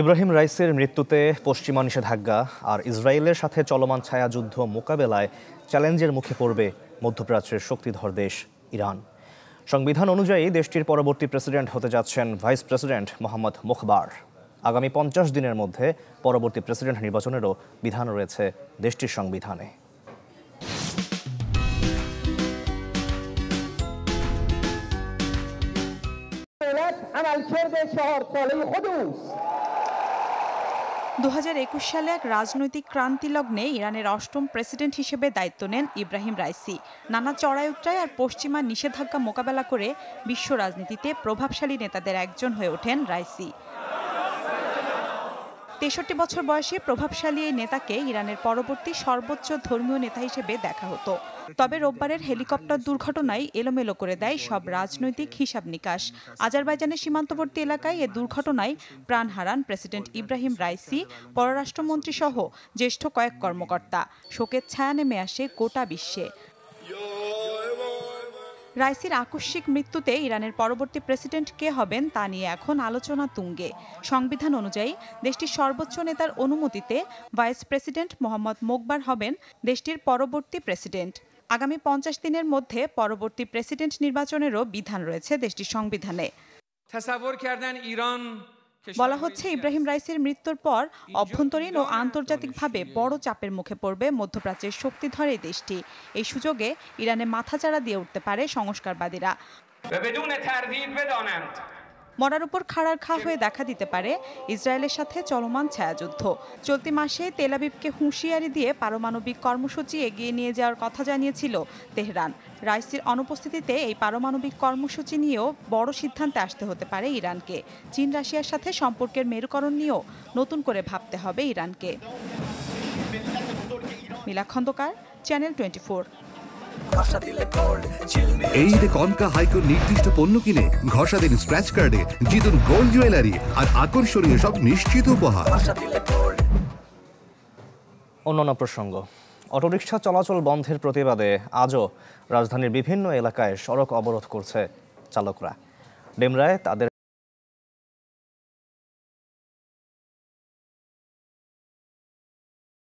ইব্রাহিম রাইসের মৃত্যুতে পশ্চিমা নিষেধাজ্ঞা আর ইসরায়েলের সাথে চলমান ছায়াযুদ্ধ মোকাবেলায় চ্যালেঞ্জের মুখে পড়বে মধ্যপ্রাচ্যের শক্তিধর দেশ ইরান সংবিধান অনুযায়ী দেশটির পরবর্তী প্রেসিডেন্ট হতে যাচ্ছেন ভাইস প্রেসিডেন্ট মোহাম্মদ মুখবার আগামী পঞ্চাশ দিনের মধ্যে পরবর্তী প্রেসিডেন্ট নির্বাচনেরও বিধান রয়েছে দেশটির সংবিধানে দু সালে এক রাজনৈতিক ক্রান্তি লগ্নে ইরানের অষ্টম প্রেসিডেন্ট হিসেবে দায়িত্ব নেন ইব্রাহিম রাইসি নানা চড়াই উত্রায় আর পশ্চিমা নিষেধাজ্ঞা মোকাবেলা করে বিশ্ব রাজনীতিতে প্রভাবশালী নেতাদের একজন হয়ে ওঠেন রাইসি তেষট্টি বছর বয়সী প্রভাবশালী এই নেতাকে ইরানের পরবর্তী সর্বোচ্চ ধর্মীয় নেতা হিসেবে দেখা হতো তবে রোববারের হেলিকপ্টার দুর্ঘটনায় এলোমেলো করে দেয় সব রাজনৈতিক হিসাব নিকাশ আজারবাইজানের সীমান্তবর্তী এলাকায় এ দুর্ঘটনায় প্রাণ হারান প্রেসিডেন্ট ইব্রাহিম রাইসি পররাষ্ট্রমন্ত্রী সহ জ্যেষ্ঠ কয়েক কর্মকর্তা শোকের ছায়া নেমে আসে গোটা বিশ্বে রাইসির আকস্মিক মৃত্যুতে ইরানের পরবর্তী প্রেসিডেন্ট কে হবেন তা নিয়ে এখন আলোচনা তুঙ্গে সংবিধান অনুযায়ী দেশটির সর্বোচ্চ নেতার অনুমতিতে ভাইস প্রেসিডেন্ট মোহাম্মদ মোকবার হবেন দেশটির পরবর্তী প্রেসিডেন্ট আগামী পঞ্চাশ দিনের মধ্যে পরবর্তী প্রেসিডেন্ট নির্বাচনেরও বিধান রয়েছে দেশটির সংবিধানে বলা হচ্ছে ইব্রাহিম রাইসির মৃত্যুর পর অভ্যন্তরীণ ও আন্তর্জাতিকভাবে বড় চাপের মুখে পড়বে মধ্যপ্রাচ্যের শক্তিধর এই দেশটি এই সুযোগে ইরানে মাথাচাড়া দিয়ে উঠতে পারে সংস্কারবাদীরা মরার উপর খাড়ার খা হয়ে দেখা দিতে পারে ইসরায়েলের সাথে চলমান ছায়াযুদ্ধ চলতি মাসে তেলাবিবকে হুঁশিয়ারি দিয়ে পারমাণবিক কর্মসূচি এগিয়ে নিয়ে যাওয়ার কথা জানিয়েছিল তেহরান রাইসির অনুপস্থিতিতে এই পারমাণবিক কর্মসূচি নিয়েও বড় সিদ্ধান্তে আসতে হতে পারে ইরানকে চীন রাশিয়ার সাথে সম্পর্কের মেরুকরণ নিয়েও নতুন করে ভাবতে হবে ইরানকে মিলা খন্দকার চ্যানেল টোয়েন্টি এই কনকা নির্দিষ্ট পণ্য কিনে ঘষা দিন স্ক্র্যাচ কার্ডে জিতুন গোল্ড জুয়েলারি আর আকর্ষণীয় সব নিশ্চিত উপহার অন্যান্য প্রসঙ্গ অটোরিকশা চলাচল বন্ধের প্রতিবাদে আজও রাজধানীর বিভিন্ন এলাকায় সড়ক অবরোধ করছে চালকরা ডেমরায় তাদের